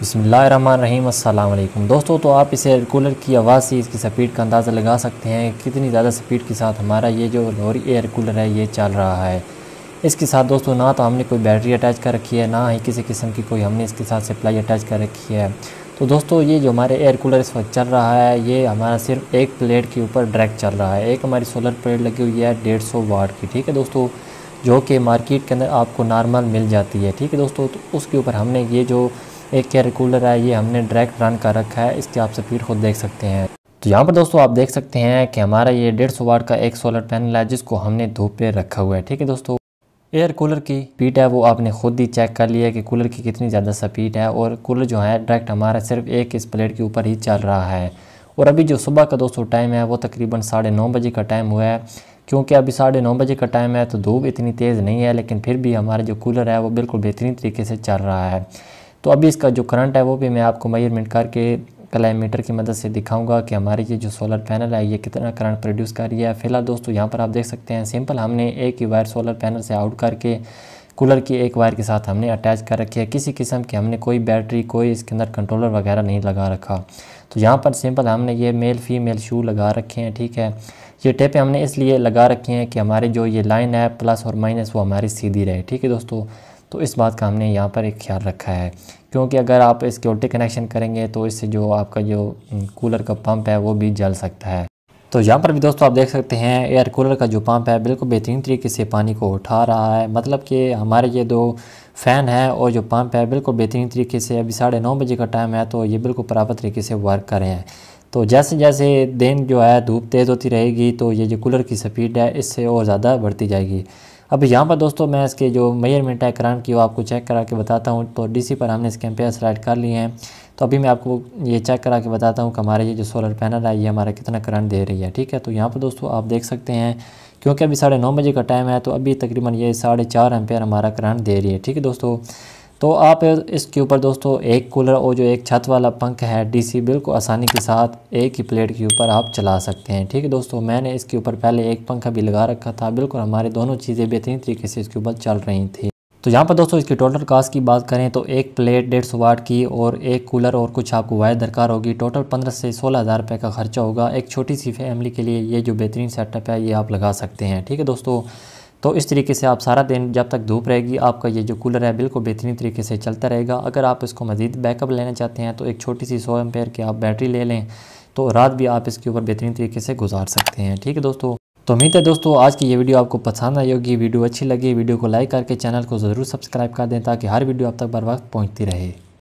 बसमीम अल्लाम दोस्तों तो आप इस एयर कूलर की आवाज़ से इसकी स्पीड का अंदाज़ा लगा सकते हैं कितनी ज़्यादा स्पीड के साथ हमारा ये जो लोरी एयर कूलर है ये चल रहा है इसके साथ दोस्तों ना तो हमने कोई बैटरी अटैच कर रखी है ना ही किसी किस्म की कोई हमने इसके साथ सप्लाई अटैच कर रखी है तो दोस्तों ये जो हमारे एयर कूलर इस वक्त चल रहा है ये हमारा सिर्फ एक प्लेट के ऊपर डायरेक्ट चल रहा है एक हमारी सोलर प्लेट लगी हुई है डेढ़ सौ वाट की ठीक है दोस्तों जो कि मार्केट के अंदर आपको नॉर्मल मिल जाती है ठीक है दोस्तों तो उसके ऊपर हमने ये जो एक केयर कूलर है ये हमने डायरेक्ट रन कर रखा है इसकी आप स्पीड खुद देख सकते हैं तो यहाँ पर दोस्तों आप देख सकते हैं कि हमारा ये डेढ़ सौ वाट का एक सोलर पैनल है जिसको हमने धूप पे रखा हुआ है ठीक है दोस्तों एयर कूलर की स्पीड है वो आपने खुद ही चेक कर लिया है कि कूलर की कितनी ज़्यादा स्पीड है और कूलर जो है डायरेक्ट हमारा सिर्फ एक इस प्लेट के ऊपर ही चल रहा है और अभी जो सुबह का दोस्तों टाइम है वो तकरीबन साढ़े नौ बजे का टाइम हुआ है क्योंकि अभी साढ़े नौ बजे का टाइम है तो धूप इतनी तेज़ नहीं है लेकिन फिर भी हमारा जो कूलर है वो बिल्कुल बेहतरीन तरीके से चल रहा है तो अभी इसका जो करंट है वो भी मैं आपको मेजरमेंट करके कलामीटर की मदद से दिखाऊंगा कि हमारे ये जो सोलर पैनल है ये कितना करंट प्रोड्यूस कर रही है फिलहाल दोस्तों यहाँ पर आप देख सकते हैं सिंपल हमने एक ही वायर सोलर पैनल से आउट करके कूलर की एक वायर के साथ हमने अटैच कर रखी है किसी किस्म की हमने कोई बैटरी कोई इसके अंदर कंट्रोलर वगैरह नहीं लगा रखा तो यहाँ पर सिंपल हमने ये मेल फीमेल शू लगा रखे हैं ठीक है ये टेपें हमने इसलिए लगा रखी हैं कि हमारी जो ये लाइन है प्लस और माइनस वो हमारी सीधी रहे ठीक है दोस्तों तो इस बात का हमने यहाँ पर एक ख्याल रखा है क्योंकि अगर आप इसके उल्टे कनेक्शन करेंगे तो इससे जो आपका जो कूलर का पंप है वो भी जल सकता है तो यहाँ पर भी दोस्तों आप देख सकते हैं एयर कूलर का जो पंप है बिल्कुल बेहतरीन तरीके से पानी को उठा रहा है मतलब कि हमारे ये दो फ़ैन है और जो पंप है बिल्कुल बेहतरीन तरीके से अभी साढ़े नौ बजे का टाइम है तो ये बिल्कुल बराबर तरीके से वर्क कर रहे हैं तो जैसे जैसे दिन जो है धूप तेज़ होती रहेगी तो ये जो कूलर की स्पीड है इससे और ज़्यादा बढ़ती जाएगी अब यहाँ पर दोस्तों मैं इसके जो मेजरमेंट है करंट की वो आपको चेक करा के बताता हूँ तो डीसी पर हमने इसके एम्पेयर स्लाइड कर लिए हैं तो अभी मैं आपको ये चेक करा के बताता हूँ कि हमारे ये जो सोलर पैनल है ये हमारा कितना करंट दे रही है ठीक है तो यहाँ पर दोस्तों आप देख सकते हैं क्योंकि अभी साढ़े नौ बजे का टाइम है तो अभी तकरीबन ये साढ़े चार एम्पेयर हमारा करंट दे रही है ठीक है दोस्तों तो आप इसके ऊपर दोस्तों एक कूलर और जो एक छत वाला पंख है डीसी बिल को आसानी के साथ एक ही प्लेट के ऊपर आप चला सकते हैं ठीक है दोस्तों मैंने इसके ऊपर पहले एक पंखा भी लगा रखा था बिल्कुल हमारे दोनों चीज़ें बेहतरीन तरीके से इसके ऊपर चल रही थी तो यहाँ पर दोस्तों इसकी टोटल कास्ट की बात करें तो एक प्लेट डेढ़ सौ वाट की और एक कूलर और कुछ आपको वायर दरकार होगी टोटल पंद्रह से सोलह हज़ार रुपये का खर्चा होगा एक छोटी सी फैमिली के लिए ये जो बेहतरीन सेटअप है ये आप लगा सकते हैं ठीक है दोस्तों तो इस तरीके से आप सारा दिन जब तक धूप रहेगी आपका ये जो कूलर है बिल्कुल बेहतरीन तरीके से चलता रहेगा अगर आप इसको मज़ीद बैकअप लेना चाहते हैं तो एक छोटी सी सौ एम्पेयर की आप बैटरी ले लें तो रात भी आप इसके ऊपर बेहतरीन तरीके से गुजार सकते हैं ठीक है दोस्तों तो उम्मीद है दोस्तों आज की ये वीडियो आपको पसंद आई होगी वीडियो अच्छी लगी वीडियो को लाइक करके चैनल को ज़रूर सब्सक्राइब कर दें ताकि हर वीडियो आप तक बर वक्त पहुँचती रहे